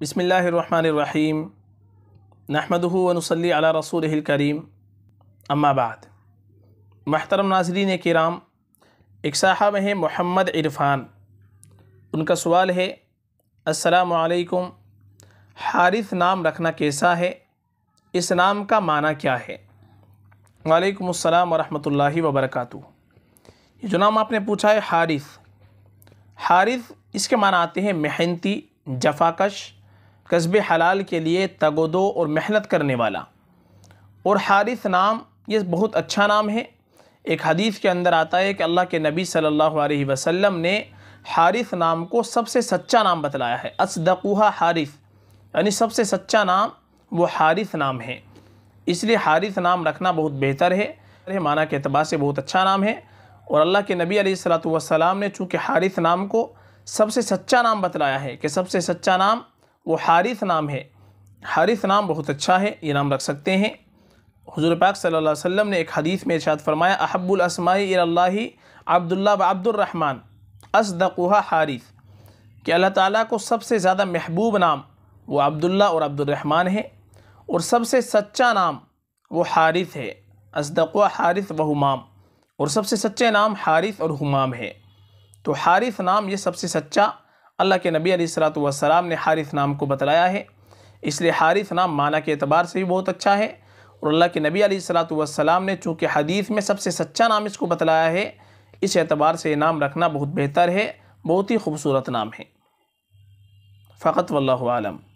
بسم اللہ الرحمن الرحیم نحمده و نصلی علی رسول الکریم اما بعد محترم ناظرین کرام ایک صاحب ہیں محمد عرفان ان کا سوال ہے السلام علیکم حارث نام رکھنا کیسا ہے اس نام کا معنی کیا ہے وعلیکم السلام ورحمت اللہ وبرکاتہ یہ جو نام آپ نے پوچھا ہے حارث حارث اس کے معنی آتے ہیں محنتی جفاکش کش قصب حلال کے لیے تگ و دو اور محنت کرنے والا اور حارث نام یہ بہت اچھا نام ہے ایک حدیث کے اندر آتا ہے کہ اللہ کے نبی صلی اللہ علیہ وسلم نے حارث نام کو سب سے سچا نام بتلایا ہے اصدقوہ حارث یعنی سب سے سچا نام وہ حارث نام ہے اس لیے حارث نام رکھنا بہت بہتر ہے معنی کے اعتبار سے بہت اچھا نام ہے اور اللہ کے نبی علیہ السلام نے چونکہ حارث نام کو سب سے سچا نام بتلایا ہے کہ سب سے سچا نام وہ حارث نام ہے حارث نام بہت اچھا ہے یہ نام رکھ سکتے ہیں حضور پاک صلی اللہ علیہ وسلم نے ایک حدیث میں اشاط فرمایا الاسمائی الاللہ عبداللہ و عبد الرحمن اصدقوہ حارث کہ اللہ تعالیٰ کو سب سے زیادہ محبوب نام وہ عبداللہ اور عبد الرحمن ہے اور سب سے سچا نام وہ حارث ہے اصدقوہ حارث و حمام اور سب سے سچے نام حارث اور حمام ہے تو حارث نام یہ سب سے سچا اللہ کے نبی علیہ السلام نے حارث نام کو بتلایا ہے اس لیے حارث نام معنی کے اعتبار سے بھی بہت اچھا ہے اور اللہ کے نبی علیہ السلام نے چونکہ حدیث میں سب سے سچا نام اس کو بتلایا ہے اس اعتبار سے یہ نام رکھنا بہت بہتر ہے بہت ہی خوبصورت نام ہے فقط واللہ عالم